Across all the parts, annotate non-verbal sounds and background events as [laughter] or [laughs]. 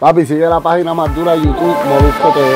Papi, sigue la página más dura de YouTube, Molusco TV.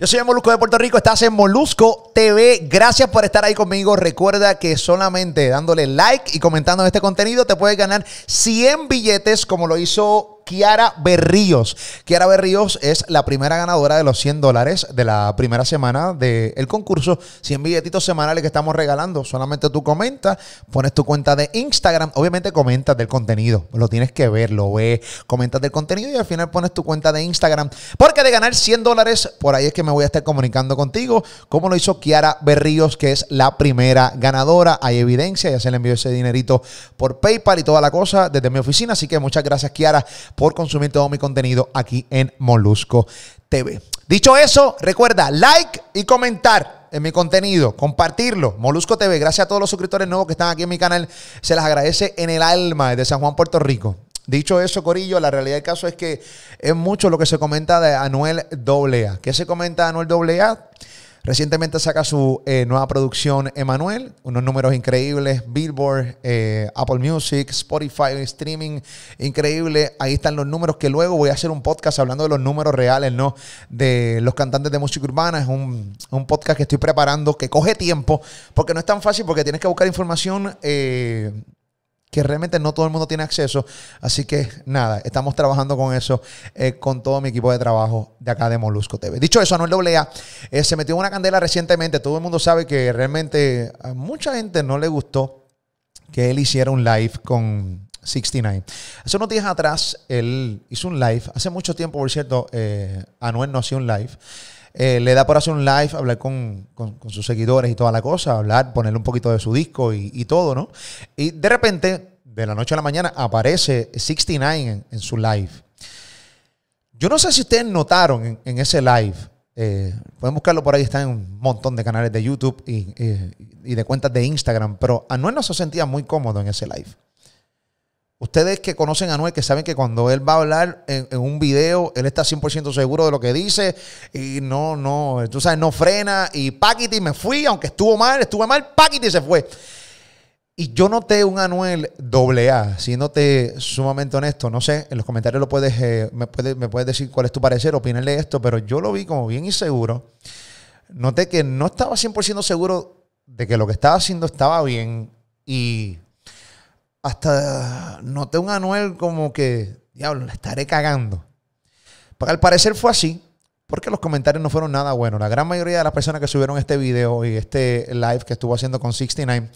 Yo soy el Molusco de Puerto Rico, estás en Molusco TV. Gracias por estar ahí conmigo. Recuerda que solamente dándole like y comentando este contenido te puedes ganar 100 billetes como lo hizo Kiara Berríos. Kiara Berríos es la primera ganadora de los 100 dólares de la primera semana del concurso. 100 billetitos semanales que estamos regalando. Solamente tú comentas, pones tu cuenta de Instagram. Obviamente comentas del contenido. Lo tienes que ver, lo ves. Comentas del contenido y al final pones tu cuenta de Instagram. Porque de ganar 100 dólares, por ahí es que me voy a estar comunicando contigo. Como lo hizo Kiara Berríos, que es la primera ganadora. Hay evidencia. Ya se le envió ese dinerito por PayPal y toda la cosa desde mi oficina. Así que muchas gracias, Kiara por consumir todo mi contenido aquí en Molusco TV. Dicho eso, recuerda, like y comentar en mi contenido, compartirlo. Molusco TV, gracias a todos los suscriptores nuevos que están aquí en mi canal. Se las agradece en el alma de San Juan, Puerto Rico. Dicho eso, Corillo, la realidad del caso es que es mucho lo que se comenta de Anuel AA. ¿Qué se comenta de Anuel AA? Recientemente saca su eh, nueva producción Emanuel, unos números increíbles, Billboard, eh, Apple Music, Spotify, streaming, increíble. Ahí están los números que luego voy a hacer un podcast hablando de los números reales, ¿no? De los cantantes de música urbana. Es un, un podcast que estoy preparando que coge tiempo porque no es tan fácil porque tienes que buscar información. Eh, que realmente no todo el mundo tiene acceso. Así que nada, estamos trabajando con eso, eh, con todo mi equipo de trabajo de acá de Molusco TV. Dicho eso, Anuel Doblea eh, se metió en una candela recientemente. Todo el mundo sabe que realmente a mucha gente no le gustó que él hiciera un live con 69. Hace unos días atrás, él hizo un live. Hace mucho tiempo, por cierto, eh, Anuel no hacía un live. le da por hacer un live, hablar con, sus seguidores y toda la cosa, hablar, ponerle un poquito de su disco y, y, todo, ¿no? Y de repente de la noche a la mañana aparece 69 en, su live. Yo no sé si ustedes notaron en, ese live, eh, pueden buscarlo por ahí, está en un montón de canales de YouTube eh, y, de cuentas de Instagram, pero Anuel no se sentía muy cómodo en ese live. Ustedes que conocen a Anuel, que saben que cuando él va a hablar en, un video, él está 100% seguro de lo que dice y no, no, tú sabes, no frena y paquiti me fui, aunque estuvo mal, estuve mal, paquiti se fue. Y yo noté un Anuel doble A, siéndote sumamente honesto. No sé, en los comentarios lo puedes, eh, me, puedes, decir cuál es tu parecer, opinarle esto, pero yo lo vi como bien inseguro. Noté que no estaba 100% seguro de que lo que estaba haciendo estaba bien. Y hasta noté un Anuel como que, diablo, la estaré cagando. Porque al parecer fue así, porque los comentarios no fueron nada buenos. La gran mayoría de las personas que subieron este video y este live que estuvo haciendo con 69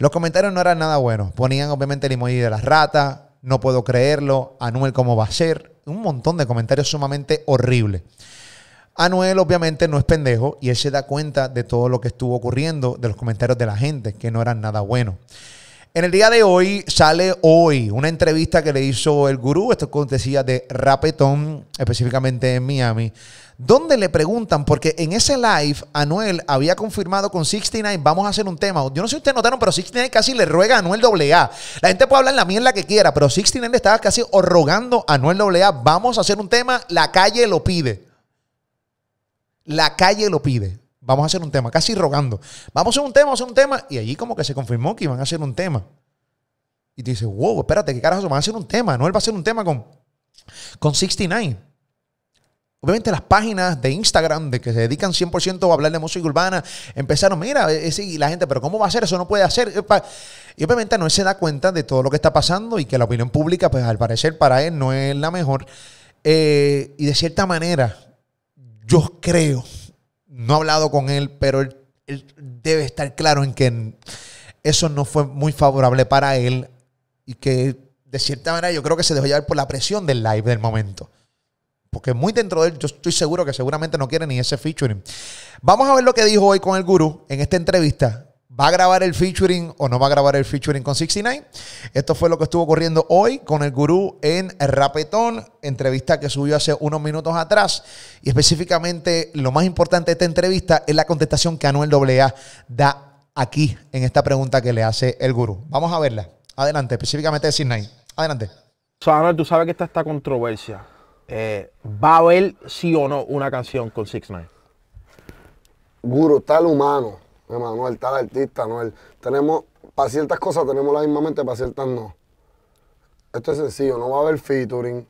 los comentarios no eran nada buenos. Ponían obviamente el emoji de las ratas, no puedo creerlo, Anuel cómo va a ser. Un montón de comentarios sumamente horribles. Anuel obviamente no es pendejo y él se da cuenta de todo lo que estuvo ocurriendo, de los comentarios de la gente, que no eran nada buenos. En el día de hoy sale hoy una entrevista que le hizo el gurú, esto como de Rapetón, específicamente en Miami, donde le preguntan, porque en ese live Anuel había confirmado con 69, vamos a hacer un tema. Yo no sé si ustedes notaron, pero 69 casi le ruega a Anuel AA. La gente puede hablar la mierda que quiera, pero 69 le estaba casi rogando a Anuel AA, vamos a hacer un tema, la calle lo pide. La calle lo pide vamos a hacer un tema, casi rogando, vamos a hacer un tema, vamos a hacer un tema, y allí como que se confirmó que iban a hacer un tema. Y te dice, wow, espérate, ¿qué carajo? Van a hacer un tema, no él va a hacer un tema con, con 69. Obviamente las páginas de Instagram de que se dedican 100% a hablar de música urbana empezaron, mira, y eh, eh, la gente, pero ¿cómo va a hacer Eso no puede hacer. Y obviamente Noel se da cuenta de todo lo que está pasando y que la opinión pública, pues al parecer para él no es la mejor. Eh, y de cierta manera, yo creo no he hablado con él, pero él, debe estar claro en que eso no fue muy favorable para él y que de cierta manera yo creo que se dejó llevar por la presión del live del momento. Porque muy dentro de él, yo estoy seguro que seguramente no quiere ni ese featuring. Vamos a ver lo que dijo hoy con el gurú en esta entrevista va a grabar el featuring o no va a grabar el featuring con 69. Esto fue lo que estuvo ocurriendo hoy con el gurú en Rapetón, entrevista que subió hace unos minutos atrás. Y específicamente lo más importante de esta entrevista es la contestación que Anuel AA da aquí en esta pregunta que le hace el gurú. Vamos a verla. Adelante, específicamente de 69. Adelante. Anuel, tú sabes que está esta controversia. Eh, ¿Va a haber sí o no una canción con 69? Guru, tal humano Manuel, tal artista, Noel. Tenemos, para ciertas cosas tenemos la misma mente, para ciertas no. Esto es sencillo, no va a haber featuring.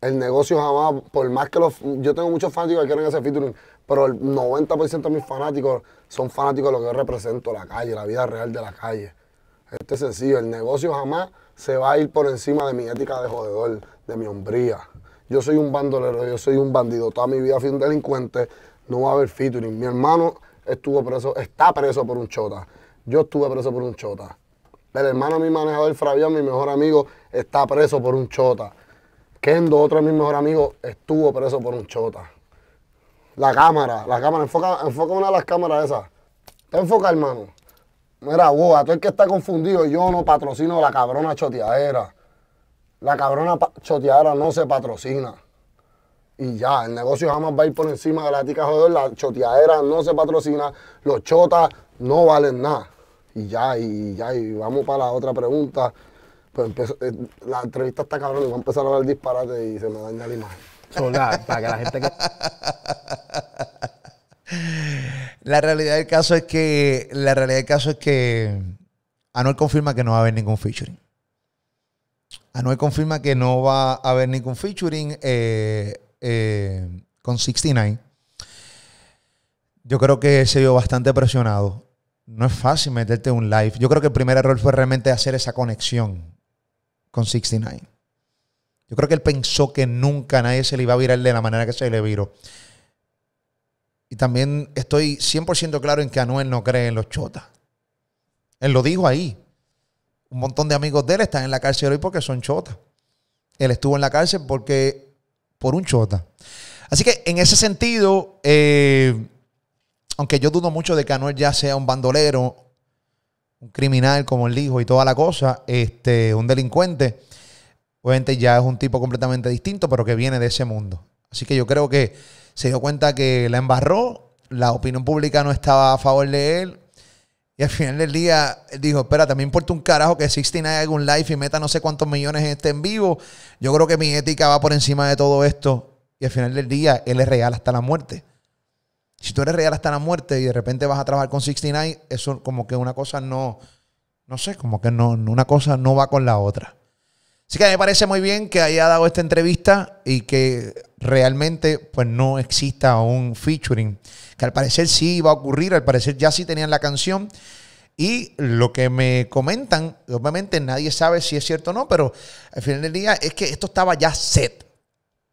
El negocio jamás, por más que los. Yo tengo muchos fanáticos que quieren hacer featuring, pero el 90% de mis fanáticos son fanáticos de lo que yo represento, la calle, la vida real de la calle. Esto es sencillo, el negocio jamás se va a ir por encima de mi ética de jodedor, de mi hombría. Yo soy un bandolero, yo soy un bandido. Toda mi vida fui un delincuente, no va a haber featuring. Mi hermano estuvo preso, está preso por un chota. Yo estuve preso por un chota. El hermano de mi manejador, Fabián, mi mejor amigo, está preso por un chota. Kendo, otro de mis mejores amigos, estuvo preso por un chota. La cámara, la cámara, enfoca, enfoca una de las cámaras esas. Te enfoca, hermano. Mira, wow, a todo el que está confundido, yo no patrocino a la cabrona choteadera. La cabrona choteadera no se patrocina y ya, el negocio jamás va a ir por encima de la tica joder la choteadera no se patrocina, los chotas no valen nada. Y ya, y ya, y vamos para la otra pregunta. Pues eh, la entrevista está cabrón y va a empezar a dar disparate y se me daña la imagen. para que la gente [laughs] La realidad del caso es que la realidad del caso es que Anuel confirma que no va a haber ningún featuring. Anuel confirma que no va a haber ningún featuring. Eh, eh, con 69, yo creo que se vio bastante presionado. No es fácil meterte un live. Yo creo que el primer error fue realmente hacer esa conexión con 69. Yo creo que él pensó que nunca nadie se le iba a virar de la manera que se le viró. Y también estoy 100% claro en que Anuel no cree en los chotas. Él lo dijo ahí. Un montón de amigos de él están en la cárcel hoy porque son chotas. Él estuvo en la cárcel porque por un chota. Así que en ese sentido, eh, aunque yo dudo mucho de que Anuel ya sea un bandolero, un criminal como él dijo y toda la cosa, este, un delincuente, obviamente ya es un tipo completamente distinto, pero que viene de ese mundo. Así que yo creo que se dio cuenta que la embarró, la opinión pública no estaba a favor de él, y al final del día dijo, espera, también importa un carajo que 69 haga un live y meta no sé cuántos millones en este en vivo. Yo creo que mi ética va por encima de todo esto. Y al final del día, él es real hasta la muerte. Si tú eres real hasta la muerte y de repente vas a trabajar con 69, eso como que una cosa no, no sé, como que no, una cosa no va con la otra. Así que me parece muy bien que haya dado esta entrevista y que realmente pues no exista un featuring, que al parecer sí iba a ocurrir, al parecer ya sí tenían la canción. Y lo que me comentan, obviamente nadie sabe si es cierto o no, pero al final del día es que esto estaba ya set.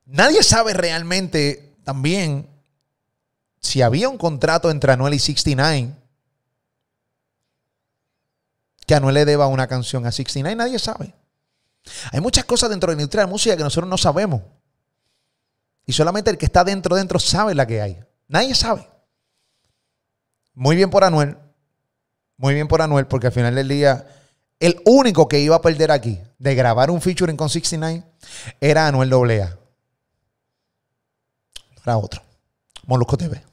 Nadie sabe realmente también si había un contrato entre Anuel y 69 que Anuel le deba una canción a 69, nadie sabe. Hay muchas cosas dentro de la industria de música que nosotros no sabemos. Y solamente el que está dentro, dentro, sabe la que hay. Nadie sabe. Muy bien por Anuel. Muy bien por Anuel, porque al final del día, el único que iba a perder aquí de grabar un featuring con 69 era Anuel Doblea. era otro. Molusco TV.